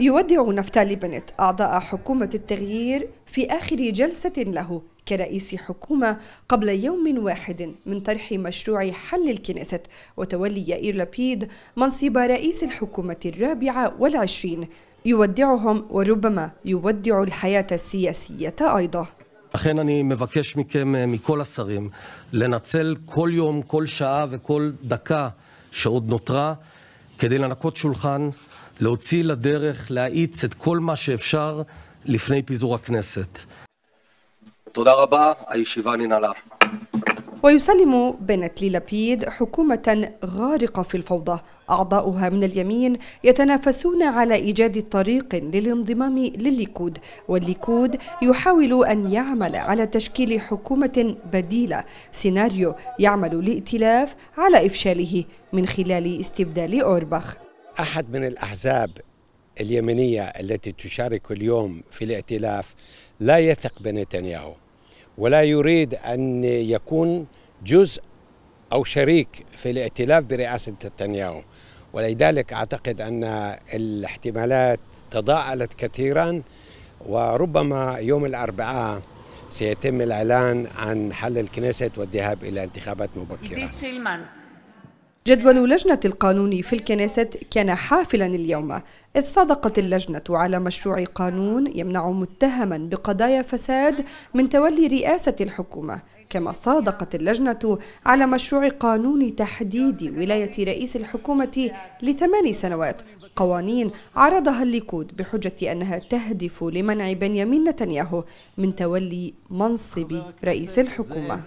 يودع نفتالي بنت أعضاء حكومة التغيير في آخر جلسة له كرئيس حكومة قبل يوم واحد من طرح مشروع حل الكنيسة وتولي يائير لبيد منصب رئيس الحكومة الرابعة والعشرين يودعهم وربما يودع الحياة السياسية أيضا לכן אני מבקש מכם, מכל השרים, לנצל כל יום, כל שעה וכל דקה שעוד נותרה כדי לנקות שולחן, להוציא לדרך, להאיץ את כל מה שאפשר לפני פיזור הכנסת. תודה רבה, הישיבה ננעלה. ويسلم بنت لابيد حكومة غارقة في الفوضى أعضاؤها من اليمين يتنافسون على إيجاد طريق للانضمام للليكود والليكود يحاول أن يعمل على تشكيل حكومة بديلة سيناريو يعمل لائتلاف على إفشاله من خلال استبدال أوربخ أحد من الأحزاب اليمنية التي تشارك اليوم في الائتلاف لا يثق بنتنياهو ولا يريد أن يكون جزء أو شريك في الائتلاف برئاسة نتنياهو ولذلك أعتقد أن الاحتمالات تضاءلت كثيرا وربما يوم الأربعاء سيتم الإعلان عن حل الكنيسة والذهاب إلى انتخابات مبكرة جدول لجنة القانون في الكنيسة كان حافلا اليوم إذ صادقت اللجنة على مشروع قانون يمنع متهما بقضايا فساد من تولي رئاسة الحكومة كما صادقت اللجنة على مشروع قانون تحديد ولاية رئيس الحكومة لثمان سنوات قوانين عرضها الليكود بحجة أنها تهدف لمنع بنيامين نتنياهو من تولي منصب رئيس الحكومة